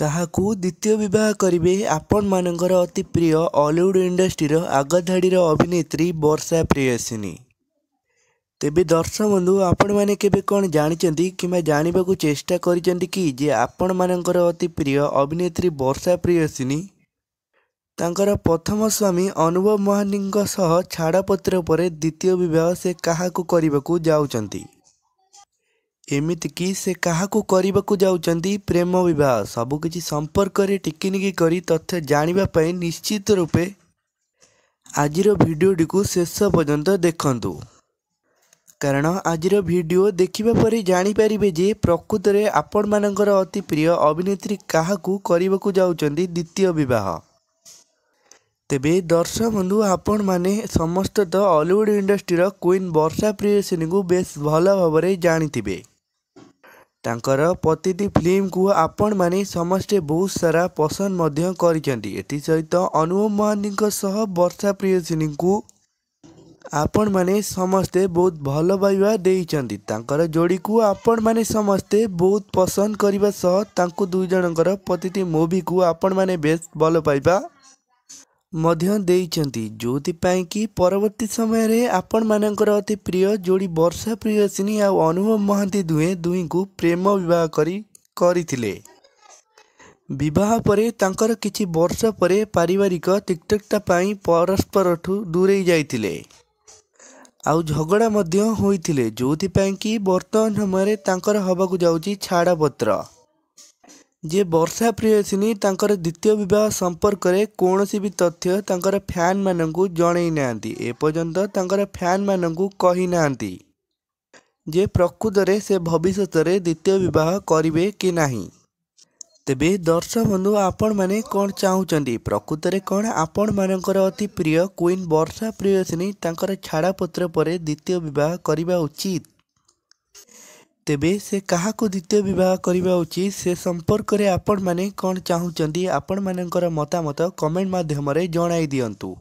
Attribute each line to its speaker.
Speaker 1: କାହାକୁ ଦ୍ୱିତୀୟ ବିବାହ କରିବେ ଆପଣମାନଙ୍କର ଅତି ପ୍ରିୟ ଅଲିଉଡ଼ ଇଣ୍ଡଷ୍ଟ୍ରିର ଆଗଧାଡ଼ିର ଅଭିନେତ୍ରୀ ବର୍ଷା ପ୍ରିୟସିନୀ ତେବେ ଦର୍ଶକ ବନ୍ଧୁ ଆପଣମାନେ କେବେ କ'ଣ ଜାଣିଛନ୍ତି କିମ୍ବା ଜାଣିବାକୁ ଚେଷ୍ଟା କରିଛନ୍ତି କି ଯେ ଆପଣମାନଙ୍କର ଅତି ପ୍ରିୟ ଅଭିନେତ୍ରୀ ବର୍ଷା ପ୍ରିୟସିନୀ ତାଙ୍କର ପ୍ରଥମ ସ୍ୱାମୀ ଅନୁଭବ ମହାନ୍ତିଙ୍କ ସହ ଛାଡ଼ପତ୍ର ପରେ ଦ୍ୱିତୀୟ ବିବାହ ସେ କାହାକୁ କରିବାକୁ ଯାଉଛନ୍ତି ଏମିତିକି ସେ କାହାକୁ କରିବାକୁ ଯାଉଛନ୍ତି ପ୍ରେମ ବିବାହ ସବୁକିଛି ସମ୍ପର୍କରେ ଟିକିନିକି କରି ତଥ୍ୟ ଜାଣିବା ପାଇଁ ନିଶ୍ଚିତ ରୂପେ ଆଜିର ଭିଡ଼ିଓଟିକୁ ଶେଷ ପର୍ଯ୍ୟନ୍ତ ଦେଖନ୍ତୁ କାରଣ ଆଜିର ଭିଡ଼ିଓ ଦେଖିବା ପରେ ଜାଣିପାରିବେ ଯେ ପ୍ରକୃତରେ ଆପଣମାନଙ୍କର ଅତି ପ୍ରିୟ ଅଭିନେତ୍ରୀ କାହାକୁ କରିବାକୁ ଯାଉଛନ୍ତି ଦ୍ୱିତୀୟ ବିବାହ ତେବେ ଦର୍ଶକ ବନ୍ଧୁ ଆପଣମାନେ ସମସ୍ତେ ତ ଅଲିଉଡ଼ ଇଣ୍ଡଷ୍ଟ୍ରିର କୁଇନ୍ ବର୍ଷା ପ୍ରିୟସିନୀଙ୍କୁ ବେଶ ଭଲ ଭାବରେ ଜାଣିଥିବେ तांकर प्रति फिल्म कु समस्ते बहुत सारा सहित अनुभव सह वर्षा प्रिय सिहीको माने समस्ते बहुत तांकर जोड़ी जोडीको आपण माने समस्ते बहुत पसन्द मूवी प्रति मुभि माने बेस्ट भन पाइबा ମଧ୍ୟ ଦେଇଛନ୍ତି ଯେଉଁଥିପାଇଁ କି ପରବର୍ତ୍ତୀ ସମୟରେ ଆପଣମାନଙ୍କର ଅତି ପ୍ରିୟ ଯୋଡ଼ି ବର୍ଷା ପ୍ରିୟସିନୀ ଆଉ ଅନୁଭବ ମହାନ୍ତି ଦୁହେଁ ଦୁହିଁଙ୍କୁ ପ୍ରେମ ବିବାହ କରି କରିଥିଲେ ବିବାହ ପରେ ତାଙ୍କର କିଛି ବର୍ଷ ପରେ ପାରିବାରିକ ତିକ୍ତକ୍ତା ପାଇଁ ପରସ୍ପରଠୁ ଦୂରେଇ ଯାଇଥିଲେ ଆଉ ଝଗଡ଼ା ମଧ୍ୟ ହୋଇଥିଲେ ଯେଉଁଥିପାଇଁ କି ବର୍ତ୍ତମାନ ସମୟରେ ତାଙ୍କର ହେବାକୁ ଯାଉଛି ଛାଡ଼ପତ୍ର ଯେ ବର୍ଷା ପ୍ରିୟସିନୀ ତାଙ୍କର ଦ୍ୱିତୀୟ ବିବାହ ସମ୍ପର୍କରେ କୌଣସି ବି ତଥ୍ୟ ତାଙ୍କର ଫ୍ୟାନ୍ମାନଙ୍କୁ ଜଣାଇ ନାହାନ୍ତି ଏପର୍ଯ୍ୟନ୍ତ ତାଙ୍କର ଫ୍ୟାନ୍ମାନଙ୍କୁ କହିନାହାନ୍ତି ଯେ ପ୍ରକୃତରେ ସେ ଭବିଷ୍ୟତରେ ଦ୍ୱିତୀୟ ବିବାହ କରିବେ କି ନାହିଁ ତେବେ ଦର୍ଶକ ବନ୍ଧୁ ଆପଣମାନେ କ'ଣ ଚାହୁଁଛନ୍ତି ପ୍ରକୃତରେ କ'ଣ ଆପଣମାନଙ୍କର ଅତି ପ୍ରିୟ କୁଇନ୍ ବର୍ଷା ପ୍ରିୟସିନୀ ତାଙ୍କର ଛାଡ଼ପତ୍ର ପରେ ଦ୍ୱିତୀୟ ବିବାହ କରିବା ଉଚିତ ତେବେ ସେ କାହାକୁ ଦ୍ୱିତୀୟ ବିବାହ କରିବା ଉଚିତ ସେ ସମ୍ପର୍କରେ ଆପଣମାନେ କ'ଣ ଚାହୁଁଛନ୍ତି ଆପଣମାନଙ୍କର ମତାମତ କମେଣ୍ଟ ମାଧ୍ୟମରେ ଜଣାଇ ଦିଅନ୍ତୁ